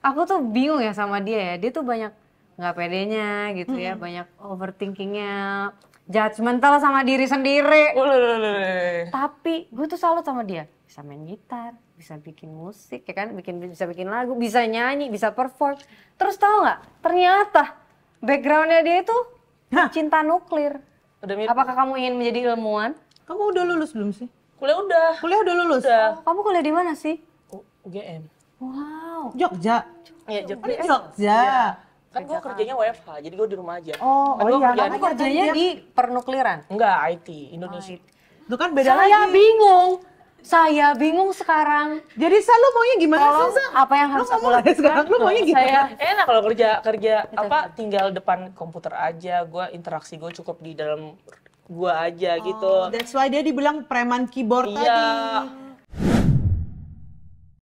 aku tuh bingung ya sama dia ya. Dia tuh banyak nggak pedenya gitu hmm. ya, banyak overthinkingnya, judgmental sama diri sendiri. Tapi gue tuh salut sama dia. Bisa main gitar, bisa bikin musik ya kan, bikin bisa bikin lagu, bisa nyanyi, bisa perform. Terus tau nggak? Ternyata backgroundnya dia itu Hah? cinta nuklir. Udah Apakah kamu ingin menjadi ilmuwan? Kamu udah lulus belum sih? Kuliah udah. Kuliah udah lulus. Udah. kamu kuliah di mana sih? UGM. Wah. Wow. Jogja. Iya, Jogja. Oh, Jogja. Iya. Kan gue kerjanya WFH, jadi gue di rumah aja. Oh, oh kan iya. Kamu kerjanya di pernukliran? Enggak, IT, Indonesia. Oh, Itu kan beda Saya lagi. bingung. Saya bingung sekarang. Jadi selalu lu maunya gimana sih? Apa yang harus aku lakukan? Sekarang lu maunya gimana? Saya enak kalau kerja kerja itu. apa tinggal depan komputer aja. Gua interaksi gue cukup di dalam gua aja gitu. oh, gitu. That's why dia dibilang preman keyboard iya. tadi.